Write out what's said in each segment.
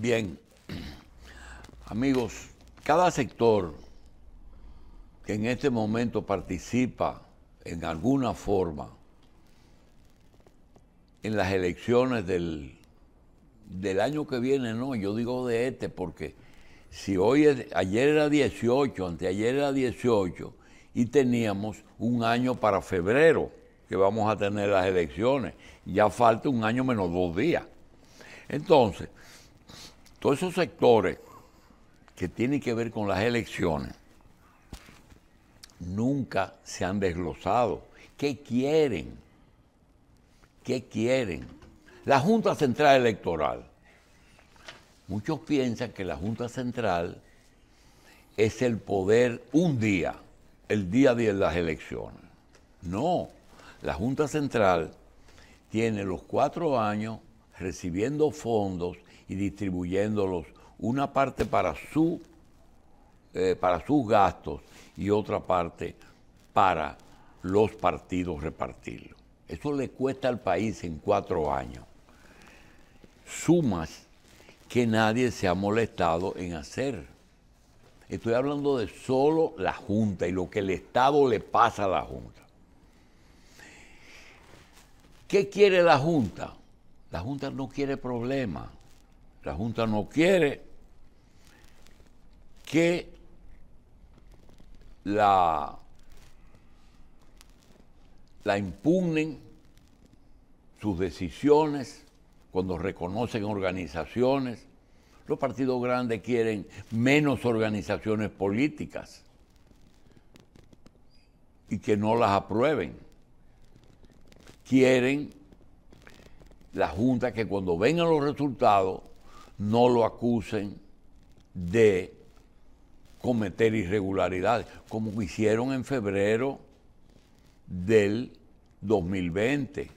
Bien, amigos, cada sector que en este momento participa en alguna forma en las elecciones del, año que viene, no, yo digo de este, porque si hoy es, ayer era 18, anteayer era 18, y teníamos un año para febrero que vamos a tener las elecciones, ya falta un año menos dos días. Entonces, todos esos sectores que tienen que ver con las elecciones nunca se han desglosado. ¿Qué quieren? ¿Qué quieren? La Junta Central Electoral. Muchos piensan que la Junta Central es el poder un día, el día de las elecciones. No, la Junta Central tiene los cuatro años recibiendo fondos y distribuyéndolos una parte para, su, eh, para sus gastos y otra parte para los partidos repartirlo. Eso le cuesta al país en cuatro años. Sumas que nadie se ha molestado en hacer. Estoy hablando de solo la Junta y lo que el Estado le pasa a la Junta. ¿Qué quiere la Junta? La Junta no quiere problemas la Junta no quiere que la, impugnen sus decisiones cuando reconocen organizaciones. Los partidos grandes quieren menos organizaciones políticas y que no las aprueben. Quieren la Junta que cuando vengan los resultados no lo acusen de cometer irregularidades, como hicieron en febrero del 2020.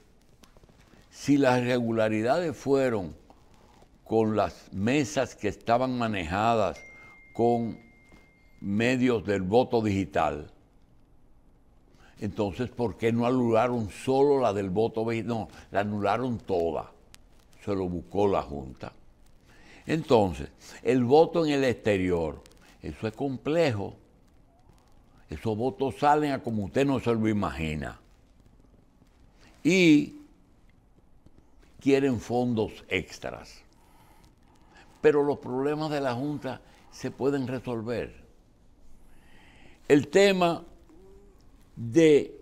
Si las irregularidades fueron con las mesas que estaban manejadas con medios del voto digital, entonces, ¿por qué no anularon solo la del voto? No, la anularon toda. Se lo buscó la Junta. Entonces, el voto en el exterior, eso es complejo. Esos votos salen a como usted no se lo imagina. Y quieren fondos extras. Pero los problemas de la Junta se pueden resolver. El tema de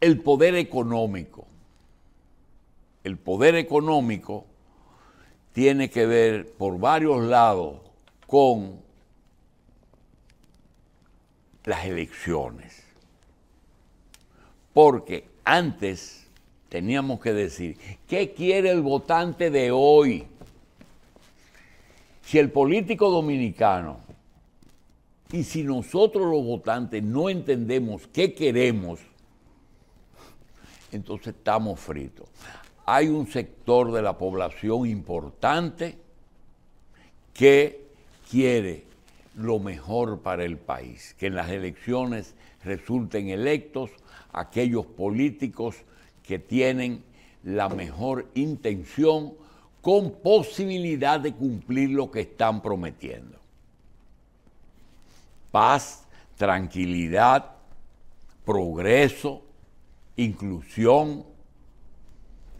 el poder económico. El poder económico tiene que ver por varios lados con las elecciones. Porque antes teníamos que decir, ¿qué quiere el votante de hoy? Si el político dominicano y si nosotros los votantes no entendemos qué queremos, entonces estamos fritos hay un sector de la población importante que quiere lo mejor para el país, que en las elecciones resulten electos aquellos políticos que tienen la mejor intención con posibilidad de cumplir lo que están prometiendo. Paz, tranquilidad, progreso, inclusión,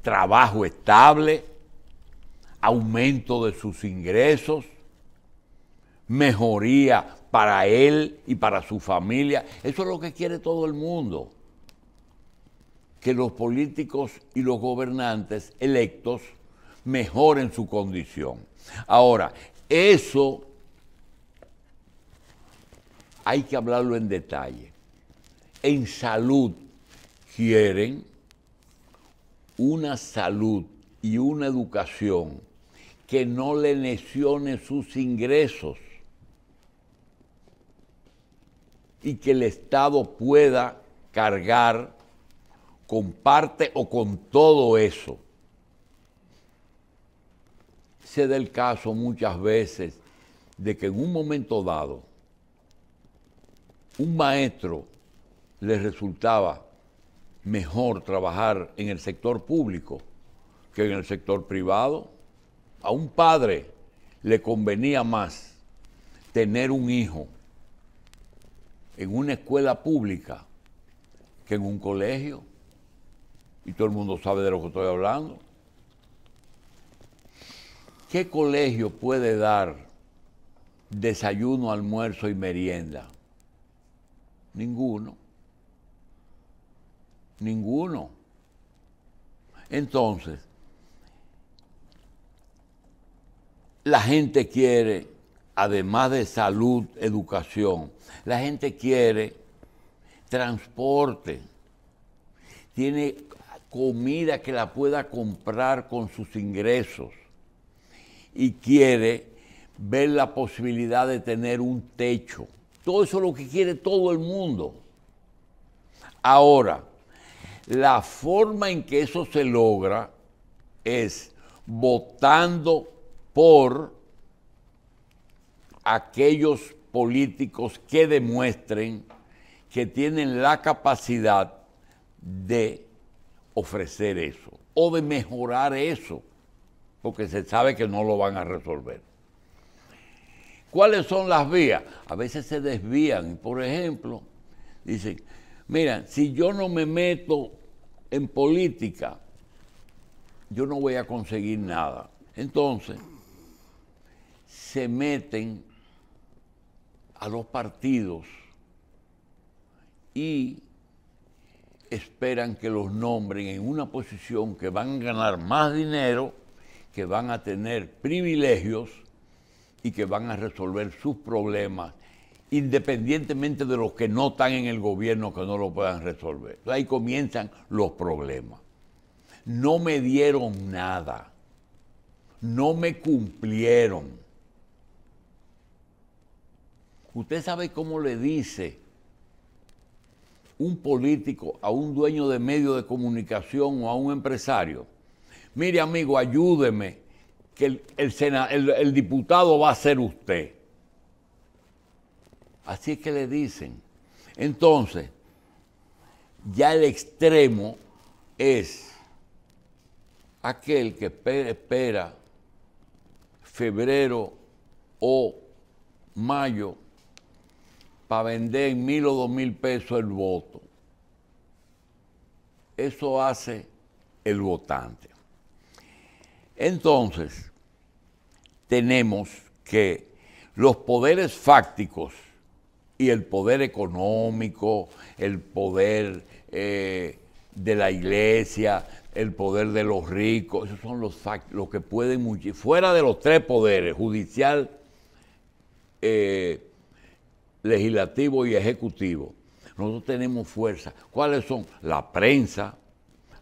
trabajo estable, aumento de sus ingresos, mejoría para él y para su familia. Eso es lo que quiere todo el mundo. Que los políticos y los gobernantes electos mejoren su condición. Ahora, eso hay que hablarlo en detalle. En salud quieren una salud y una educación que no le lesione sus ingresos y que el Estado pueda cargar con parte o con todo eso. Se da el caso muchas veces de que en un momento dado un maestro le resultaba mejor trabajar en el sector público que en el sector privado. A un padre le convenía más tener un hijo en una escuela pública que en un colegio. Y todo el mundo sabe de lo que estoy hablando. ¿Qué colegio puede dar desayuno, almuerzo y merienda? Ninguno. Ninguno. Entonces, la gente quiere, además de salud, educación, la gente quiere transporte, tiene comida que la pueda comprar con sus ingresos y quiere ver la posibilidad de tener un techo. Todo eso es lo que quiere todo el mundo. Ahora, la forma en que eso se logra es votando por aquellos políticos que demuestren que tienen la capacidad de ofrecer eso o de mejorar eso, porque se sabe que no lo van a resolver. ¿Cuáles son las vías? A veces se desvían, por ejemplo, dicen, Mira, si yo no me meto en política, yo no voy a conseguir nada. Entonces, se meten a los partidos y esperan que los nombren en una posición que van a ganar más dinero, que van a tener privilegios y que van a resolver sus problemas independientemente de los que no están en el gobierno que no lo puedan resolver. ahí comienzan los problemas. No me dieron nada, no me cumplieron. Usted sabe cómo le dice un político a un dueño de medio de comunicación o a un empresario, mire amigo, ayúdeme, que el diputado va a ser usted. Así es que le dicen. Entonces, ya el extremo es aquel que espera febrero o mayo para vender en mil o dos mil pesos el voto. Eso hace el votante. Entonces, tenemos que los poderes fácticos y el poder económico, el poder eh, de la iglesia, el poder de los ricos, esos son los, los que pueden, fuera de los tres poderes, judicial, eh, legislativo y ejecutivo, nosotros tenemos fuerza. ¿Cuáles son? La prensa,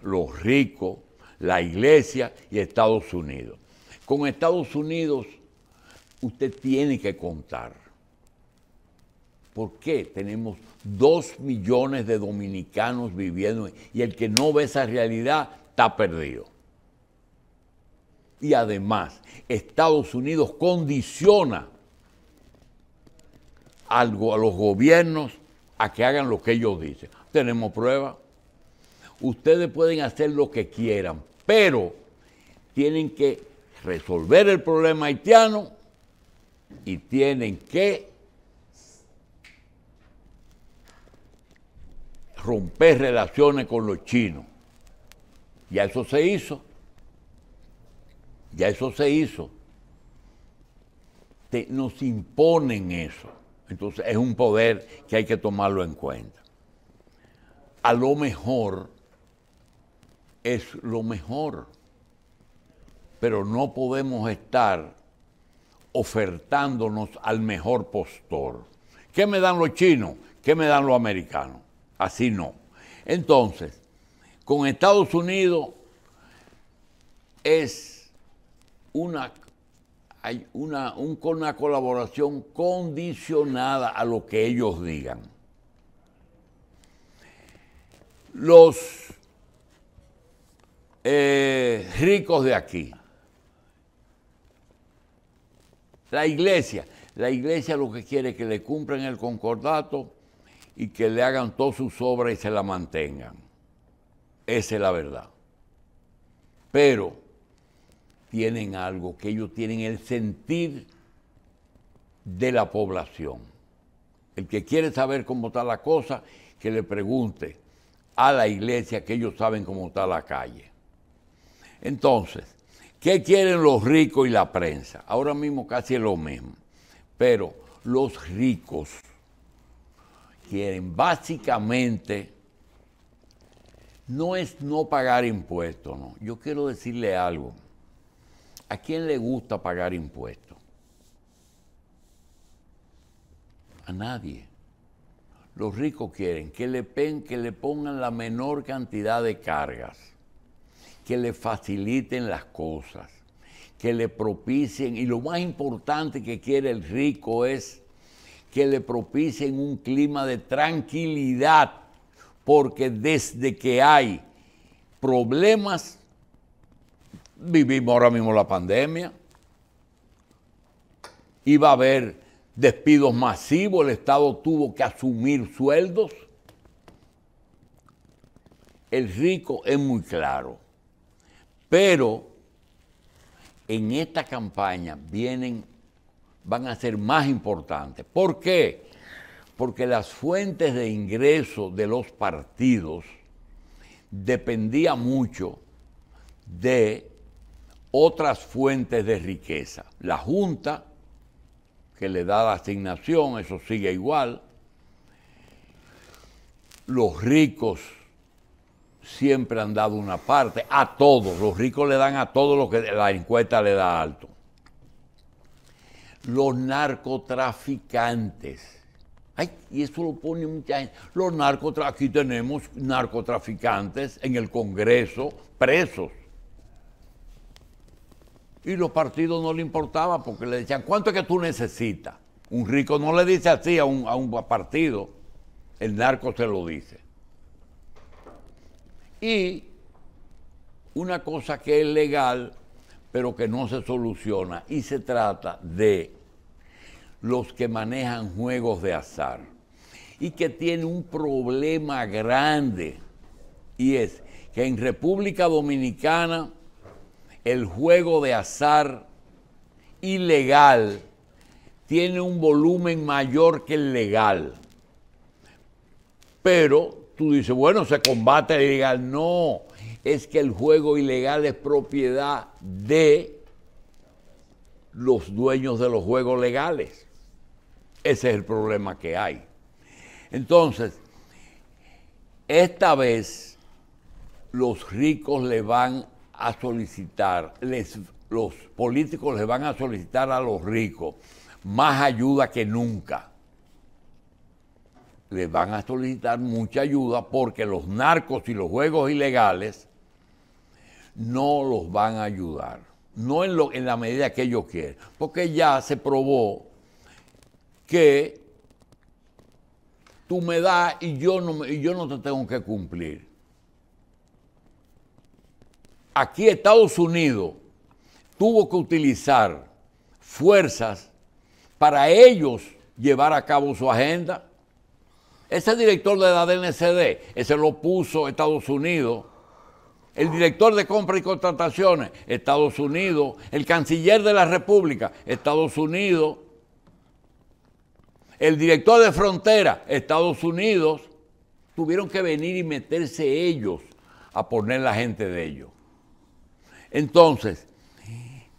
los ricos, la iglesia y Estados Unidos. Con Estados Unidos usted tiene que contar ¿Por qué? Tenemos dos millones de dominicanos viviendo y el que no ve esa realidad está perdido. Y además, Estados Unidos condiciona algo a los gobiernos a que hagan lo que ellos dicen. Tenemos prueba. Ustedes pueden hacer lo que quieran, pero tienen que resolver el problema haitiano y tienen que romper relaciones con los chinos. Ya eso se hizo. Ya eso se hizo. Te, nos imponen eso. Entonces es un poder que hay que tomarlo en cuenta. A lo mejor es lo mejor, pero no podemos estar ofertándonos al mejor postor. ¿Qué me dan los chinos? ¿Qué me dan los americanos? así no. Entonces, con Estados Unidos es una, hay una, una colaboración condicionada a lo que ellos digan. Los eh, ricos de aquí, la iglesia, la iglesia lo que quiere es que le cumplan el concordato y que le hagan todas sus obras y se la mantengan. Esa es la verdad. Pero tienen algo, que ellos tienen el sentir de la población. El que quiere saber cómo está la cosa, que le pregunte a la iglesia que ellos saben cómo está la calle. Entonces, ¿qué quieren los ricos y la prensa? Ahora mismo casi es lo mismo, pero los ricos quieren. Básicamente, no es no pagar impuestos, no. Yo quiero decirle algo. ¿A quién le gusta pagar impuestos? A nadie. Los ricos quieren que le, pen, que le pongan la menor cantidad de cargas, que le faciliten las cosas, que le propicien. Y lo más importante que quiere el rico es que le propicien un clima de tranquilidad, porque desde que hay problemas, vivimos ahora mismo la pandemia, iba a haber despidos masivos, el Estado tuvo que asumir sueldos. El rico es muy claro, pero en esta campaña vienen van a ser más importantes. ¿Por qué? Porque las fuentes de ingreso de los partidos dependían mucho de otras fuentes de riqueza. La Junta, que le da la asignación, eso sigue igual. Los ricos siempre han dado una parte, a todos, los ricos le dan a todos lo que la encuesta le da alto los narcotraficantes. Ay, y eso lo pone mucha gente. Los narcotraficantes, aquí tenemos narcotraficantes en el Congreso presos. Y los partidos no le importaban... porque le decían, ¿cuánto es que tú necesitas? Un rico no le dice así a un, a un partido, el narco se lo dice. Y una cosa que es legal pero que no se soluciona. Y se trata de los que manejan juegos de azar y que tiene un problema grande y es que en República Dominicana el juego de azar ilegal tiene un volumen mayor que el legal. Pero tú dices, bueno, se combate el ilegal. No, es que el juego ilegal es propiedad de los dueños de los juegos legales. Ese es el problema que hay. Entonces, esta vez los ricos le van a solicitar, les, los políticos le van a solicitar a los ricos más ayuda que nunca. Les van a solicitar mucha ayuda porque los narcos y los juegos ilegales no los van a ayudar. No en, lo, en la medida que ellos quieren. Porque ya se probó que tú me das y yo no, y yo no te tengo que cumplir. Aquí Estados Unidos tuvo que utilizar fuerzas para ellos llevar a cabo su agenda. Ese director de la DNCD, ese lo puso Estados Unidos el director de compra y contrataciones, Estados Unidos, el canciller de la República, Estados Unidos, el director de frontera, Estados Unidos, tuvieron que venir y meterse ellos a poner la gente de ellos. Entonces,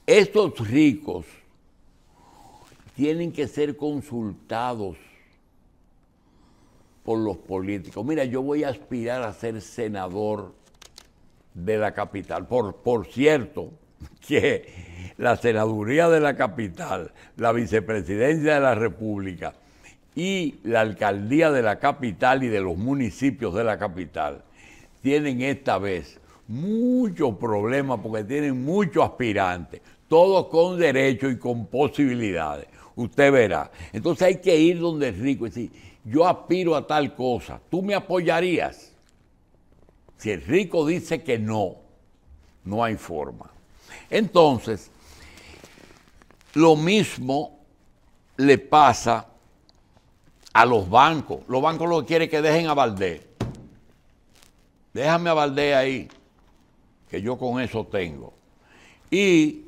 estos ricos tienen que ser consultados por los políticos. Mira, yo voy a aspirar a ser senador de la capital. Por, por cierto, que la senaduría de la capital, la vicepresidencia de la República y la alcaldía de la capital y de los municipios de la capital tienen esta vez muchos problemas porque tienen muchos aspirantes, todos con derecho y con posibilidades. Usted verá. Entonces hay que ir donde es rico y decir, yo aspiro a tal cosa, tú me apoyarías. Si el rico dice que no, no hay forma. Entonces, lo mismo le pasa a los bancos. Los bancos lo que quieren es que dejen a Valdés. Déjame a Valdés ahí, que yo con eso tengo. Y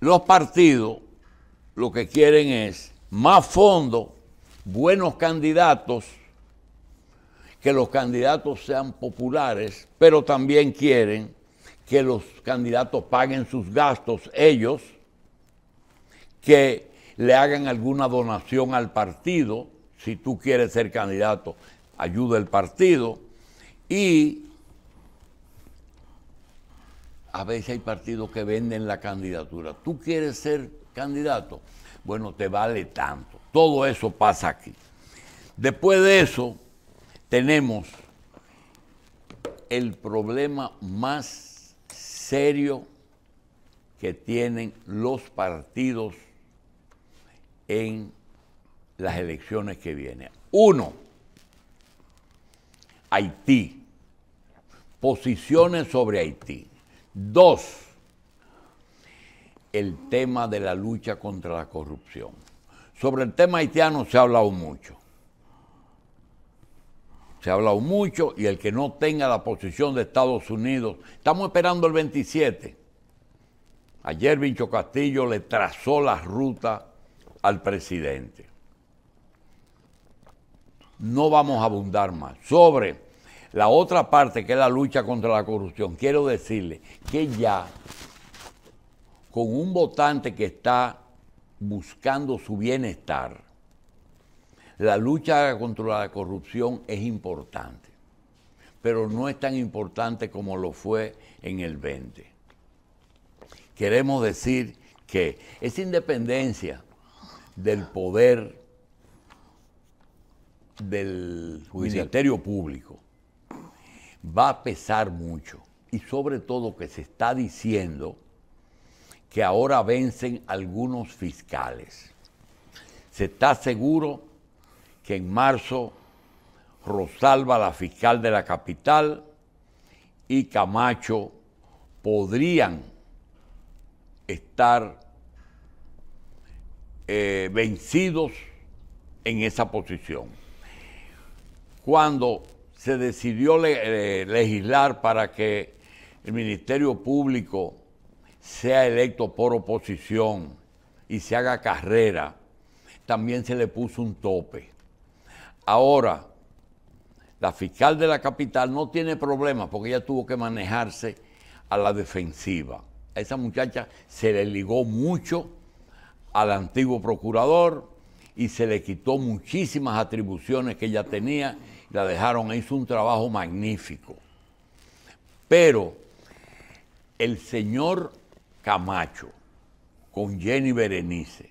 los partidos lo que quieren es más fondo, buenos candidatos que los candidatos sean populares, pero también quieren que los candidatos paguen sus gastos ellos, que le hagan alguna donación al partido, si tú quieres ser candidato, ayuda el partido, y a veces hay partidos que venden la candidatura. ¿Tú quieres ser candidato? Bueno, te vale tanto. Todo eso pasa aquí. Después de eso, tenemos el problema más serio que tienen los partidos en las elecciones que vienen. Uno, Haití, posiciones sobre Haití. Dos, el tema de la lucha contra la corrupción. Sobre el tema haitiano se ha hablado mucho se ha hablado mucho, y el que no tenga la posición de Estados Unidos, estamos esperando el 27. Ayer Vincho Castillo le trazó la ruta al presidente. No vamos a abundar más. Sobre la otra parte, que es la lucha contra la corrupción, quiero decirle que ya con un votante que está buscando su bienestar, la lucha contra la corrupción es importante, pero no es tan importante como lo fue en el 20. Queremos decir que esa independencia del poder del Ministerio Público va a pesar mucho y sobre todo que se está diciendo que ahora vencen algunos fiscales. Se está seguro que en marzo Rosalba, la fiscal de la capital, y Camacho podrían estar eh, vencidos en esa posición. Cuando se decidió eh, legislar para que el Ministerio Público sea electo por oposición y se haga carrera, también se le puso un tope. Ahora, la fiscal de la capital no tiene problemas porque ella tuvo que manejarse a la defensiva. A esa muchacha se le ligó mucho al antiguo procurador y se le quitó muchísimas atribuciones que ella tenía, y la dejaron, hizo un trabajo magnífico. Pero el señor Camacho con Jenny Berenice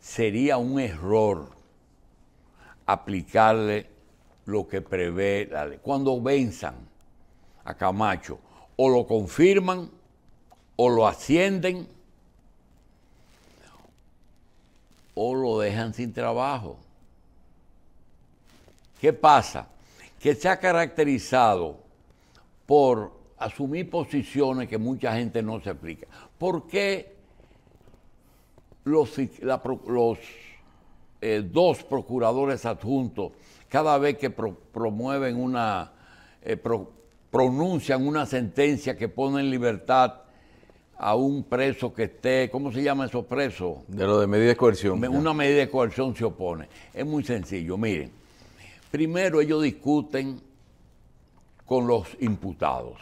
sería un error aplicarle lo que prevé la ley. Cuando venzan a Camacho, o lo confirman, o lo ascienden, o lo dejan sin trabajo. ¿Qué pasa? Que se ha caracterizado por asumir posiciones que mucha gente no se aplica. ¿Por qué los, los eh, dos procuradores adjuntos cada vez que promueven una, eh, pronuncian una sentencia que pone en libertad a un preso que esté, ¿cómo se llama eso, preso? De lo de medida de coerción. Una medida de coerción se opone. Es muy sencillo, miren. Primero ellos discuten con los imputados.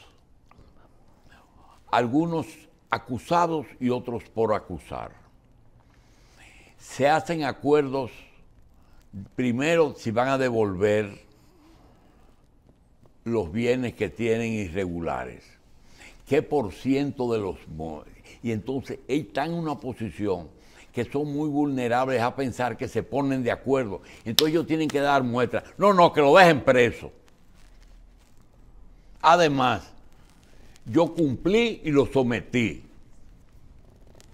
Algunos acusados y otros por acusar se hacen acuerdos, primero si van a devolver los bienes que tienen irregulares, qué por ciento de los... Y entonces están en una posición que son muy vulnerables a pensar que se ponen de acuerdo. Entonces ellos tienen que dar muestras. No, no, que lo dejen preso. Además, yo cumplí y lo sometí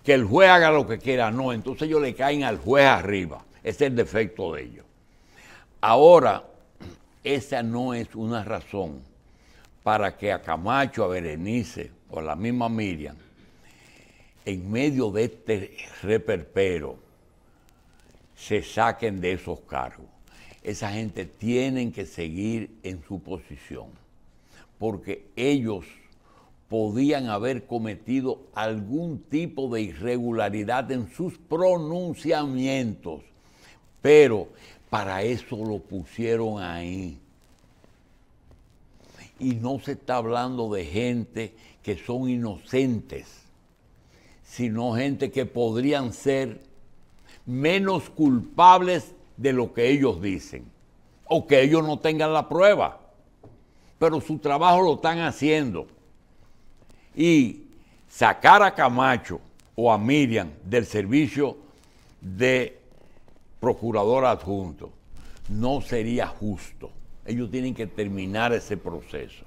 que el juez haga lo que quiera, no, entonces ellos le caen al juez arriba. Ese es el defecto de ellos. Ahora, esa no es una razón para que a Camacho, a Berenice o a la misma Miriam, en medio de este reperpero, se saquen de esos cargos. Esa gente tienen que seguir en su posición, porque ellos podían haber cometido algún tipo de irregularidad en sus pronunciamientos, pero para eso lo pusieron ahí. Y no se está hablando de gente que son inocentes, sino gente que podrían ser menos culpables de lo que ellos dicen, o que ellos no tengan la prueba, pero su trabajo lo están haciendo y sacar a Camacho o a Miriam del servicio de procurador adjunto no sería justo. Ellos tienen que terminar ese proceso,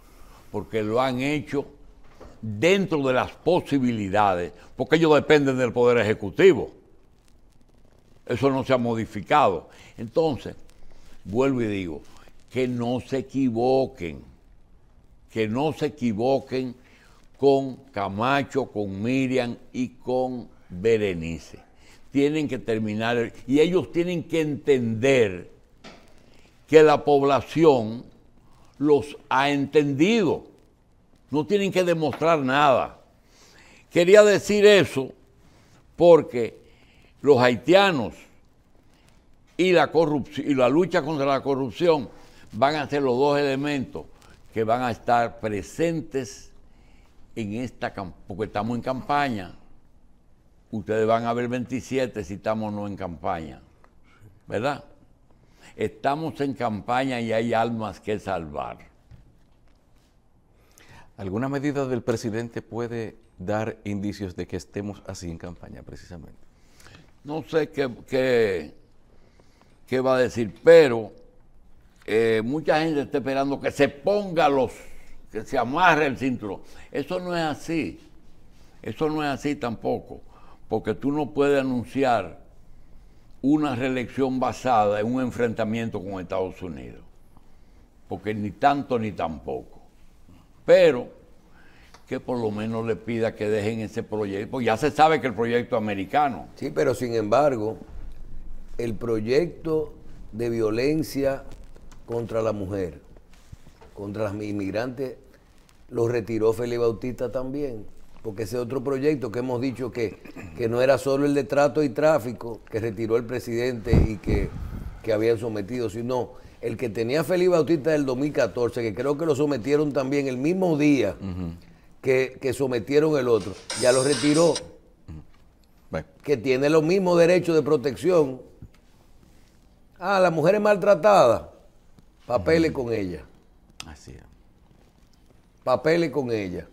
porque lo han hecho dentro de las posibilidades, porque ellos dependen del Poder Ejecutivo. Eso no se ha modificado. Entonces, vuelvo y digo, que no se equivoquen, que no se equivoquen con Camacho, con Miriam y con Berenice. Tienen que terminar y ellos tienen que entender que la población los ha entendido. No tienen que demostrar nada. Quería decir eso porque los haitianos y la, y la lucha contra la corrupción van a ser los dos elementos que van a estar presentes en esta porque estamos en campaña. Ustedes van a ver 27 si estamos no en campaña, ¿verdad? Estamos en campaña y hay almas que salvar. ¿Alguna medida del presidente puede dar indicios de que estemos así en campaña, precisamente? No sé qué, qué, qué va a decir, pero eh, mucha gente está esperando que se ponga los que se amarre el cinturón. Eso no es así. Eso no es así tampoco. Porque tú no puedes anunciar una reelección basada en un enfrentamiento con Estados Unidos. Porque ni tanto ni tampoco. Pero que por lo menos le pida que dejen ese proyecto. Porque ya se sabe que el proyecto americano. Sí, pero sin embargo, el proyecto de violencia contra la mujer contra los inmigrantes los retiró Felipe Bautista también, porque ese otro proyecto que hemos dicho que, no era solo el de trato y tráfico que retiró el presidente y que, habían sometido, sino el que tenía Felipe Bautista del 2014, que creo que lo sometieron también el mismo día que, sometieron el otro, ya lo retiró, que tiene los mismos derechos de protección. Ah, la mujer maltratadas maltratada, papeles con ella. Así Papeles con ella.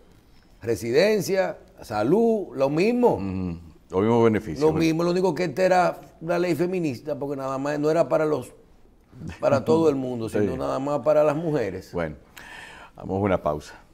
Residencia, salud, lo mismo. lo mismo beneficio. Lo mismo, lo único que esta era una ley feminista, porque nada más no era para los para todo el mundo, sino nada más para las mujeres. Bueno, vamos a una pausa.